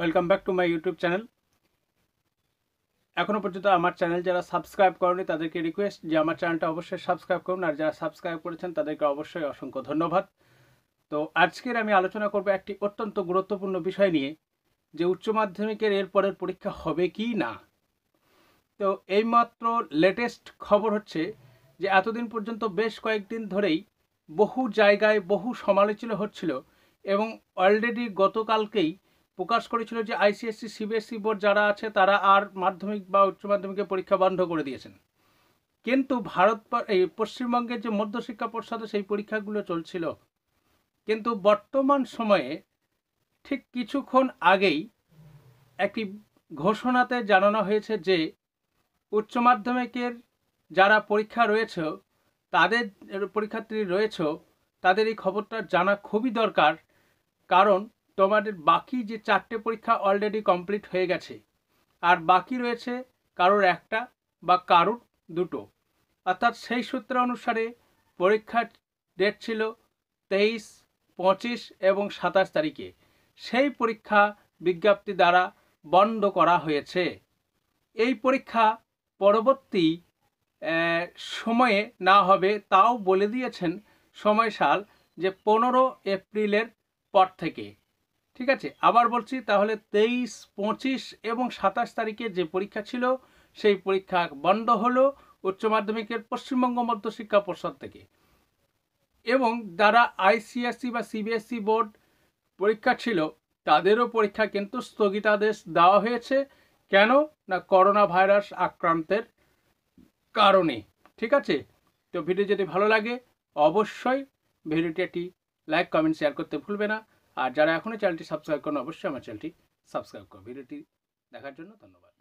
welcome back to my YouTube channel এখনও পর্যন্ত আমার চ্যানেল যারা সাবস্ক্রাইব করেনি তাদেরকে রিকোয়েস্ট যে আমার চ্যানেলটা অবশ্যই সাবস্ক্রাইব করুন আর যারা সাবস্ক্রাইব করেছেন তাদেরকে অবশ্যই অসংখ্য ধন্যবাদ তো আজকের আমি আলোচনা করব একটি অত্যন্ত গুরুত্বপূর্ণ বিষয় নিয়ে যে উচ্চ মাধ্যমিকের এরপরের পরীক্ষা হবে কি না তো এইমাত্র লেটেস্ট খবর হচ্ছে যে এতদিন পর্যন্ত বেশ কয়েকদিন ধরেই বহু জায়গায় বহু সমালোচনা হচ্ছিল এবং অলরেডি গতকালকেই প্রকাশ করেছিল যে আইসিএসসি সিবিএসসি বোর্ড যারা আছে তারা আর মাধ্যমিক বা উচ্চ মাধ্যমিকের পরীক্ষা বন্ধ করে দিয়েছেন কিন্তু ভারত এই পশ্চিমবঙ্গের যে মধ্যশিক্ষা পর্ষদে সেই পরীক্ষাগুলো চলছিল কিন্তু বর্তমান সময়ে ঠিক কিছুক্ষণ আগেই একটি ঘোষণাতে জানানো হয়েছে যে উচ্চ মাধ্যমিকের যারা পরীক্ষা রয়েছে তাদের পরীক্ষার্থী রয়েছে তাদের এই খবরটা জানা খুবই দরকার কারণ তোমাদের বাকি যে চারটে পরীক্ষা অলরেডি কমপ্লিট হয়ে গেছে আর বাকি রয়েছে কারোর একটা বা কারোর দুটো অর্থাৎ সেই সূত্র অনুসারে পরীক্ষার ডেট ছিল তেইশ পঁচিশ এবং সাতাশ তারিখে সেই পরীক্ষা বিজ্ঞপ্তি দ্বারা বন্ধ করা হয়েছে এই পরীক্ষা পরবর্তী সময়ে না হবে তাও বলে দিয়েছেন সময়সাল যে পনেরো এপ্রিলের পর থেকে ঠিক আছে আবার বলছি তাহলে তেইশ পঁচিশ এবং সাতাশ তারিখে যে পরীক্ষা ছিল সেই পরীক্ষা বন্ধ হলো উচ্চ মাধ্যমিকের পশ্চিমবঙ্গ মধ্যশিক্ষা পর্ষদ থেকে এবং যারা আইসিএসসি বা সিবিএসসি বোর্ড পরীক্ষা ছিল তাদেরও পরীক্ষা কিন্তু স্থগিতাদেশ দেওয়া হয়েছে কেন না করোনা ভাইরাস আক্রান্তের কারণে ঠিক আছে তো ভিডিও যদি ভালো লাগে অবশ্যই ভিডিওটি লাইক কমেন্ট শেয়ার করতে ভুলবে না আর যারা এখনও চ্যানেলটি সাবস্ক্রাইব করেন অবশ্যই আমার চ্যানেলটি সাবস্ক্রাইব করুন ভিডিওটি দেখার জন্য ধন্যবাদ